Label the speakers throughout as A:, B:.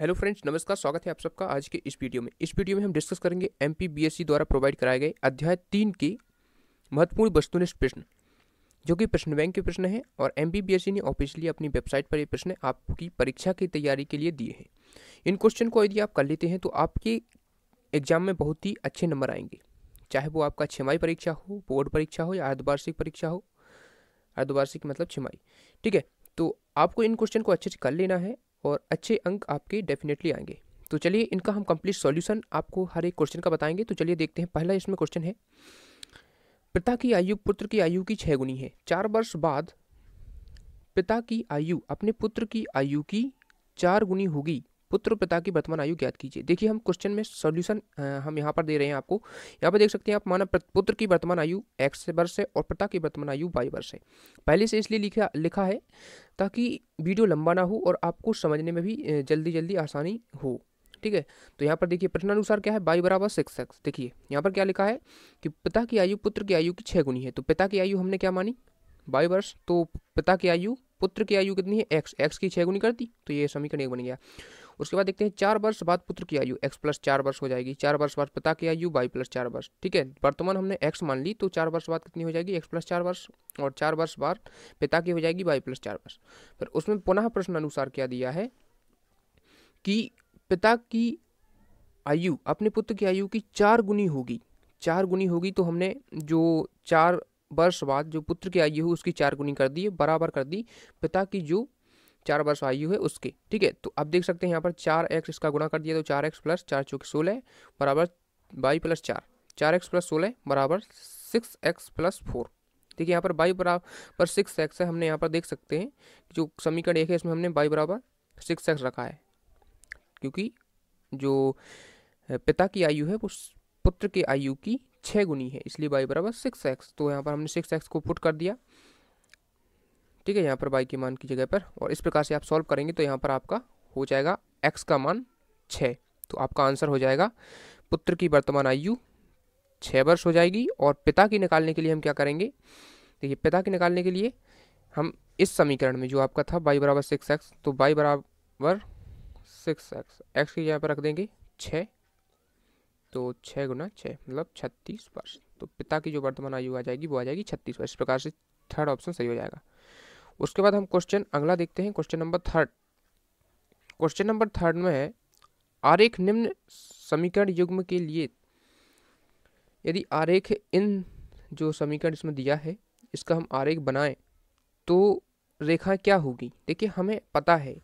A: hello friends नमस्कार स्वागत है आप सबका आज के इस वीडियो में इस वीडियो में हम डिस्कस करेंगे एम द्वारा प्रोवाइड कराए गए अध्याय तीन की महत्वपूर्ण वस्तुनिष्ठ प्रश्न जो कि प्रश्न बैंक के प्रश्न हैं और एम ने ऑफिशियली अपनी वेबसाइट पर ये प्रश्न आपकी परीक्षा की तैयारी के लिए दिए हैं इन क्वेश्चन को यदि आप कर लेते हैं तो आपके एग्जाम में बहुत ही अच्छे नंबर आएंगे चाहे वो आपका छमाई परीक्षा हो बोर्ड परीक्षा हो या अर्धवार्षिक परीक्षा हो अर्धवार्षिक मतलब छमाई ठीक है तो आपको इन क्वेश्चन को अच्छे से कर लेना है और अच्छे अंक आपके डेफिनेटली आएंगे तो चलिए इनका हम कंप्लीट सॉल्यूशन आपको हर एक क्वेश्चन का बताएंगे तो चलिए देखते हैं पहला इसमें क्वेश्चन है पिता की आयु पुत्र की आयु की छः गुनी है चार वर्ष बाद पिता की आयु अपने पुत्र की आयु की चार गुनी होगी पुत्र पिता की वर्तमान आयु ज्ञात कीजिए देखिए हम क्वेश्चन में सॉल्यूशन हम यहाँ पर दे रहे हैं आपको यहाँ पर देख सकते हैं आप माना पुत्र की वर्तमान आयु एक्स वर्ष है और पिता की वर्तमान आयु वाई वर्ष है पहले से इसलिए लिखा लिखा है ताकि वीडियो लंबा ना हो और आपको समझने में भी जल्दी जल्दी आसानी हो ठीक है तो यहाँ पर देखिए प्रश्नानुसार क्या है बाई बराबर सिक्स एक्स देखिए यहाँ पर क्या लिखा है कि पिता की आयु पुत्र की आयु की छः गुनी है तो पिता की आयु हमने क्या मानी बाई वर्ष तो पिता की आयु पुत्र की आयु कितनी है एक्स एक्स की छः गुनी कर दी तो ये समीकरण एक बन गया उसके बाद देखते हैं चार वर्ष बाद पुत्र की आयु एक्स प्लस चार वर्ष हो जाएगी चार वर्ष बाद पिता की आयु वाई प्लस चार वर्ष ठीक है वर्तमान हमने एक्स मान ली तो चार वर्ष बाद कितनी हो जाएगी एक्स प्लस चार वर्ष और चार वर्ष बाद पिता की हो जाएगी वाई प्लस चार वर्ष फिर उसमें पुनः प्रश्न अनुसार क्या दिया है कि पिता की आयु अपने पुत्र की आयु की चार गुनी होगी चार गुनी होगी तो हमने जो चार वर्ष बाद जो पुत्र की आयु है उसकी चार गुनी कर दी बराबर कर दी पिता की जो चार वर्ष आयु है उसके ठीक है तो आप देख सकते हैं यहाँ पर चार एक्स इसका गुणा कर दिया तो चार एक्स प्लस चार चौकी सोलह बराबर बाई प्लस चार चार एक्स प्लस सोलह बराबर सिक्स एक्स प्लस फोर ठीक है यहाँ पर बाई बराबर सिक्स एक्स है हमने यहाँ पर देख सकते हैं जो समीकरण एक है इसमें हमने बाई बराबर सिक्स एक्स रखा है क्योंकि जो पिता की आयु है वो पुत्र के आयु की छः गुनी है इसलिए बाई बराबर सिक्स एक्स तो यहाँ पर हमने सिक्स एक्स को पुट कर दिया ठीक है यहाँ पर बाई के मान की जगह पर और इस प्रकार से आप सॉल्व करेंगे तो यहाँ पर आपका हो जाएगा एक्स का मान छः तो आपका आंसर हो जाएगा पुत्र की वर्तमान आयु छः वर्ष हो जाएगी और पिता की निकालने के लिए हम क्या करेंगे देखिए पिता की निकालने के लिए हम इस समीकरण में जो आपका था बाई बराबर सिक्स एक्स तो बाई बराबर सिक्स एक्स एक्स की जगह पर रख देंगे छः तो छः गुना छः मतलब छत्तीस वर्ष तो पिता की जो वर्तमान आयु आ जाएगी वो आ जाएगी छत्तीस वर्ष इस प्रकार से थर्ड ऑप्शन सही हो जाएगा उसके बाद हम क्वेश्चन अगला देखते हैं question number third question number third में है आरेख निम्न समीकरण युग्म के लिए यदि आरेख इन जो समीकरण इसमें दिया है इसका हम आरेख बनाएं तो रेखा क्या होगी देखिए हमें पता है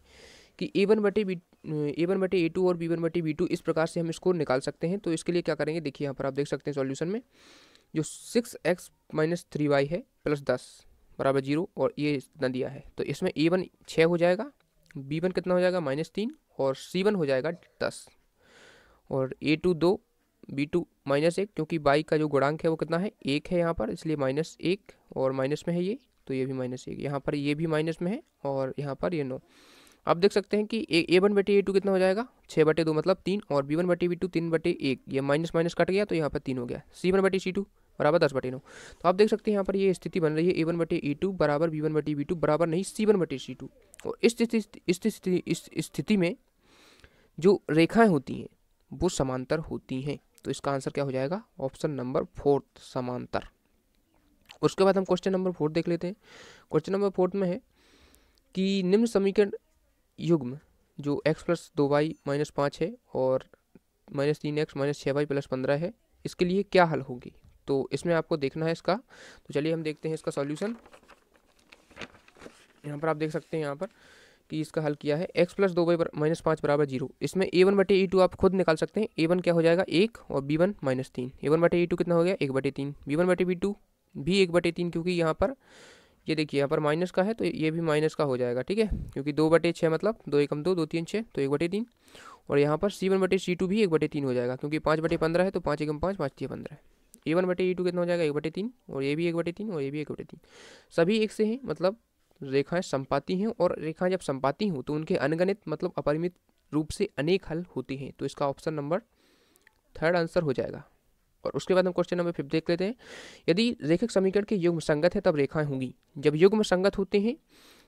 A: कि ए वन बटे बी ए वन बटे ए टू और बी वन बटे बी टू इस प्रकार से हम इसको निकाल सकते हैं तो इसके लिए क्या करेंगे देखिए यहाँ पर आप देख सकते हैं सॉल्यूशन में जो six x minus three y है प्लस दस बराबर जीरो और ये इतना दिया है तो इसमें ए वन छः हो जाएगा बी वन कितना हो जाएगा माइनस तीन और सी वन हो जाएगा दस और ए टू दो बी टू माइनस एक क्योंकि बाई का जो गुणांक है वो कितना है एक है यहाँ पर इसलिए माइनस एक और माइनस में है ये तो ये भी माइनस एक यहाँ पर ये भी माइनस में है और यहाँ पर ये नौ आप देख सकते हैं कि ए ए वन बटे ए टू कितना हो जाएगा छः बटे दो मतलब तीन और बी वन बटे बी टू तीन बटे एक ये माइनस माइनस कट गया तो यहाँ पर तीन हो गया सी वन बटे सी टू बराबर दस बटे नौ तो आप देख सकते हैं यहाँ पर ये स्थिति बन रही है ए वन बटे ए टू बराबर बी वन बटे बी टू बराबर नहीं सी वन बटे सी टू और तो इस स्थिति इस स्थिति में जो रेखाएं होती हैं वो समांतर होती हैं तो इसका आंसर क्या हो जाएगा ऑप्शन नंबर फोर्थ समांतर उसके बाद हम क्वेश्चन नंबर फोर्थ देख लेते हैं क्वेश्चन नंबर फोर्थ में है कि निम्न समीकरण युग्म जो एक्स प्लस दो वाई माइनस पाँच है और माइनस तीन एक्स माइनस छः वाई प्लस पंद्रह है इसके लिए क्या हल होगी तो इसमें आपको देखना है इसका तो चलिए हम देखते हैं इसका सॉल्यूशन यहाँ पर आप देख सकते हैं यहाँ पर कि इसका हल किया है एक्स प्लस दो बाई माइनस पाँच बराबर जीरो इसमें ए वन बटे ई टू आप खुद निकाल सकते हैं ए वन क्या हो जाएगा एक और बी वन माइनस तीन ए वन बटे ई टू कितना हो गया एक बटे तीन बी वन बटे बी टू भी एक बटे तीन क्योंकि यहाँ पर ये देखिए यहाँ पर माइनस का है तो ये भी माइनस का हो जाएगा ठीक है क्योंकि दो बटे छः मतलब दो एकम दो दो तीन छः तो एक बटे तीन और यहाँ पर सी वन बटे सी टू भी एक बटे तीन हो जाएगा क्योंकि पाँच बटे पंद्रह है तो पाँच एकम पाँच पाँच छः पंद्रह ए वन बटे ए टू कितना हो जाएगा एक बटे तीन और ये भी एक बटे तीन और ये भी एक बटे तीन सभी एक से हैं मतलब रेखाएं संपाती हैं और रेखाएं जब संपाती हों तो उनके अनगणित मतलब अपरिमित रूप से अनेक हल होते हैं तो इसका ऑप्शन नंबर थर्ड आंसर हो जाएगा और उसके बाद हम क्वेश्चन नंबर फिफ्थ देख लेते हैं यदि रेखक समीकरण के युग्म संगत है तब रेखाएं होंगी जब युग्म संगत होते हैं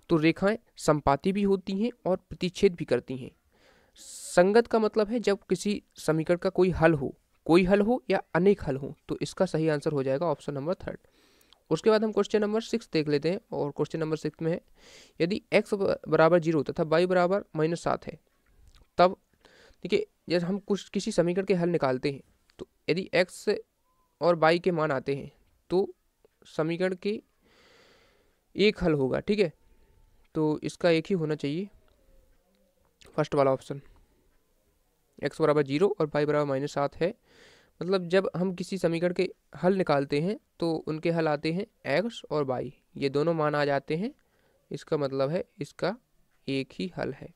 A: तो रेखाएं संपाती भी होती हैं और प्रतिच्छेद भी करती हैं संगत का मतलब है जब किसी समीकरण का कोई हल हो कोई हल हो या अनेक हल हो तो इसका सही आंसर हो जाएगा ऑप्शन नंबर थर्ड उसके बाद हम क्वेश्चन नंबर सिक्स देख लेते हैं और क्वेश्चन नंबर सिक्स में है यदि एक्स बराबर जीरो तथा वाई बराबर माइनस सात है तब देखिए जब हम कुछ किसी समीकरण के हल निकालते हैं तो यदि एक्स और वाई के मान आते हैं तो समीकरण के एक हल होगा ठीक है तो इसका एक ही होना चाहिए फर्स्ट वाला ऑप्शन एक्स बराबर जीरो और वाई बराबर माइनस सात है मतलब जब हम किसी समीकरण के हल निकालते हैं तो उनके हल आते हैं एक्स और वाई ये दोनों मान आ जाते हैं इसका मतलब है इसका एक ही हल है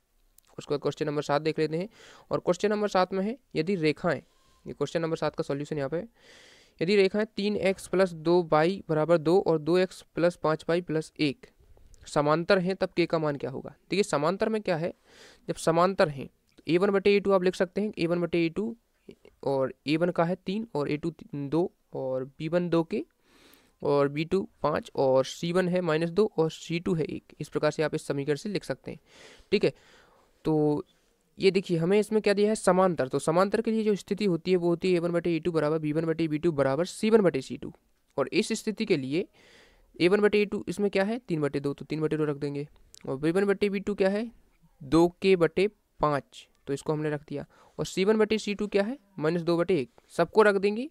A: उसके बाद क्वेश्चन नंबर सात देख लेते हैं और क्वेश्चन नंबर सात में है यदि रेखाएँ ये क्वेश्चन नंबर सात का सॉल्यूशन यहाँ पर यदि रेखाएँ तीन एक्स प्लस दो बाई बराबर दो और दो एक्स प्लस पाँच बाई प्लस एक समांतर हैं तब के का मान क्या होगा देखिए समांतर में क्या है जब समांतर हैं ए वन बटे ए टू आप लिख सकते हैं ए वन बटे ए टू और ए वन का है तीन और ए टू दो और बी वन दो के और बी टू पाँच और सी वन है माइनस दो और सी टू है एक इस प्रकार से आप इस समीकरण से लिख सकते हैं ठीक है तो ये देखिए हमें इसमें क्या दिया है समांतर तो समांतर के लिए जो स्थिति होती है वो होती है ए वन बटे ए टू बराबर बी वन बटे बी टू बराबर सी वन बटे सी टू और इस स्थिति के लिए ए वन बटे ए टू इसमें क्या है तीन बटे दो तो तीन बटे दो रख देंगे और बी वन बटे बी टू क्या है दो के बटे पाँच तो इसको हमने रख दिया और सी वन बटे सी टू क्या है माइनस दो बटे एक सबको रख देंगे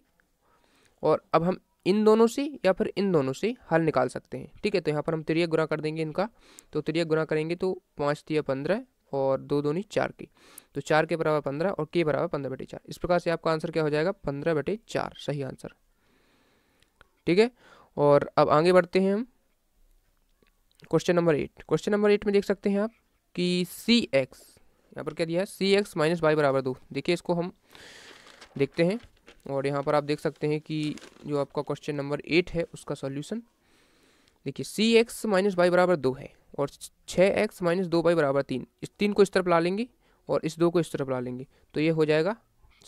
A: और अब हम इन दोनों से या फिर इन दोनों से हल निकाल सकते हैं ठीक है तो यहाँ पर हम त्रिया गुना कर देंगे इनका तो त्रिया गुना करेंगे तो पाँच तिया पंद्रह और दो दूनी चार के तो चार के बराबर पंद्रह और के बराबर पंद्रह बटे चार इस प्रकार से आपका आंसर क्या हो जाएगा पंद्रह बटे चार सही आंसर ठीक है और अब आगे बढ़ते हैं हम question number eight question number eight में देख सकते हैं आप कि सी एक्स यहाँ पर क्या दिया है सी एक्स माइनस वाई बराबर दो देखिए इसको हम देखते हैं और यहाँ पर आप देख सकते हैं कि जो आपका क्वेश्चन नंबर एट है उसका सॉल्यूशन देखिए सी एक्स माइनस वाई बराबर दो है और छः एक्स माइनस दो वाई बराबर तीन इस तीन को इस तरफ ला लेंगे और इस दो को इस तरफ ला लेंगे तो ये हो जाएगा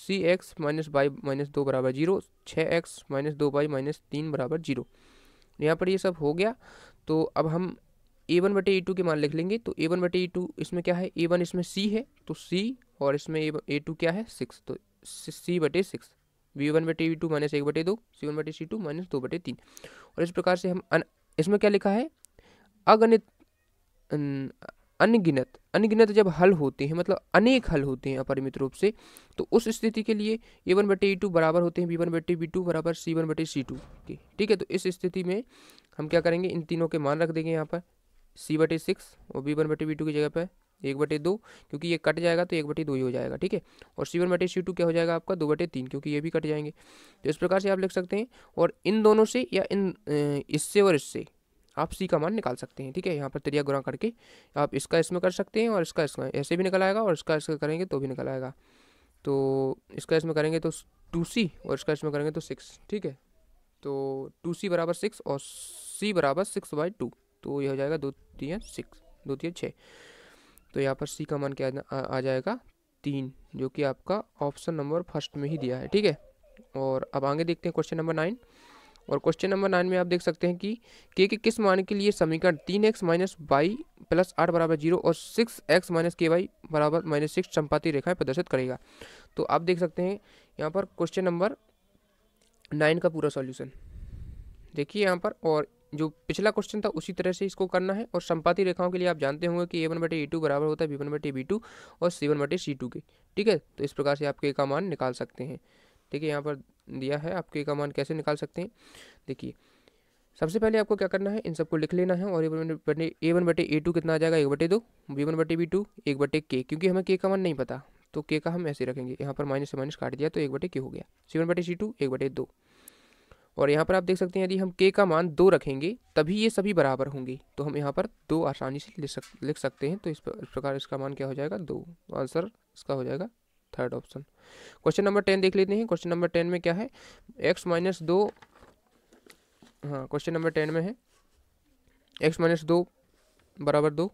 A: c x minus y minus दो बराबर जीरो छः एक्स माइनस दो वाई माइनस तीन बराबर जीरो यहाँ पर ये सब हो गया तो अब हम ए वन बटे ए टू के मान लिख लेंगे तो ए वन बटे ए टू इसमें क्या है ए वन इसमें सी है तो सी और इसमें ए टू क्या है सिक्स तो सी बटे सिक्स वी वन बटे वी टू माइनस एक बटे दो सी वन बटे सी टू माइनस दो बटे तीन और इस प्रकार से हम अन, इसमें क्या लिखा है अगणित अनगिनत अनगिनत जब हल होते हैं मतलब अनेक हल होते हैं अपरिमित रूप से तो उस स्थिति के लिए ए वन बटे ई टू बराबर होते हैं बी वन बटे बी टू बराबर सी वन बटे सी टू के ठीक है तो इस स्थिति में हम क्या करेंगे इन तीनों के मान रख देंगे यहाँ पर सी बटे सिक्स और बी वन बटे बी टू की जगह पर एक बटे दो क्योंकि ये कट जाएगा तो एक बटे दो ही हो जाएगा ठीक है और सी वन बटे सी टू क्या हो जाएगा आपका दो बटे तीन क्योंकि ये भी कट जाएंगे तो इस प्रकार से आप लिख सकते हैं और इन दोनों से या इन इससे और इससे आप सी का मान निकाल सकते हैं ठीक है यहाँ पर त्रिया गुणा करके आप इसका इसमें कर सकते हैं और इसका इसमें ऐसे भी निकल आएगा और इसका इसका करेंगे तो भी निकल आएगा तो इसका इसमें करेंगे तो टू सी और इसका इसमें करेंगे तो सिक्स ठीक है तो टू सी बराबर सिक्स और सी बराबर सिक्स बाई टू तो ये हो जाएगा दो तीन सिक्स दो तीन छः तो यहाँ पर सी का मान क्या आ जाएगा तीन जो कि आपका ऑप्शन नंबर फर्स्ट में ही दिया है ठीक है और अब आगे देखते हैं क्वेश्चन नंबर नाइन और क्वेश्चन नंबर नाइन में आप देख सकते हैं कि के के किस मान के लिए समीकरण तीन एक्स माइनस वाई प्लस आठ बराबर जीरो और six x minus k y बराबर माइनस सिक्स संपाती रेखाएं प्रदर्शित करेगा तो आप देख सकते हैं यहाँ पर क्वेश्चन नंबर नाइन का पूरा सॉल्यूशन देखिए यहाँ पर और जो पिछला क्वेश्चन था उसी तरह से इसको करना है और संपाति रेखाओं के लिए आप जानते होंगे कि ए वन बटे ए टू बराबर होता है बी वन बटे बी टू और सी वन बटे सी टू के ठीक है तो इस प्रकार से आपके का मान निकाल सकते हैं ठीक है यहाँ पर दिया है आपके का मान कैसे निकाल सकते हैं देखिए सबसे पहले आपको क्या करना है इन सबको लिख लेना है और ए वन बटे ए वन बटे ए टू कितना आ जाएगा एक बटे दो बी वन बटे बी टू एक बटे के क्योंकि हमें के का मान नहीं पता तो के का हम ऐसे रखेंगे यहाँ पर माइनस से माइनस काट दिया तो एक बटे के हो गया सी वन बटे सी टू एक बटे दो और यहाँ पर आप देख सकते हैं यदि हम के का मान दो रखेंगे तभी ये सभी बराबर होंगे तो हम यहाँ पर दो आसानी से लिख सक लिख सकते हैं तो इस, पर, इस प्रकार इसका मान क्या हो जाएगा दो आंसर इसका हो जाएगा third option question number ten देख लेते हैं क्वेश्चन नंबर टेन में क्या है एक्स माइनस दो हाँ क्वेश्चन नंबर टेन में है एक्स माइनस दो बराबर दो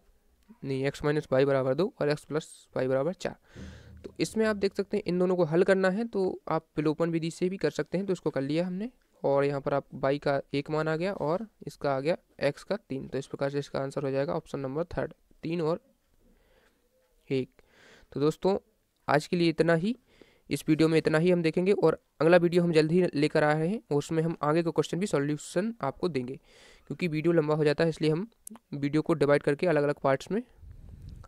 A: नहीं एक्स माइनस वाई बराबर दो और एक्स प्लस वाई बराबर चार तो इसमें आप देख सकते हैं इन दोनों को हल करना है तो आप विलोपन विधि से भी कर सकते हैं तो इसको कर लिया हमने और यहाँ पर आप बाई का एक मान आ गया और इसका आ गया एक्स का तीन तो इस प्रकार से इसका आंसर हो जाएगा ऑप्शन नंबर थर्ड तीन और एक तो दोस्तों आज के लिए इतना ही इस वीडियो में इतना ही हम देखेंगे और अगला वीडियो हम जल्द ही लेकर आ रहे हैं और उसमें हम आगे का क्वेश्चन भी सॉल्यूशन आपको देंगे क्योंकि वीडियो लंबा हो जाता है इसलिए हम वीडियो को डिवाइड करके अलग अलग पार्ट्स में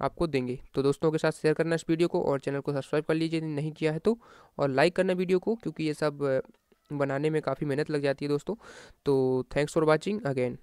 A: आपको देंगे तो दोस्तों के साथ शेयर करना इस वीडियो को और चैनल को सब्सक्राइब कर लीजिए नहीं किया है तो और लाइक करना वीडियो को क्योंकि ये सब बनाने में काफ़ी मेहनत लग जाती है दोस्तों तो थैंक्स फॉर वॉचिंग अगेन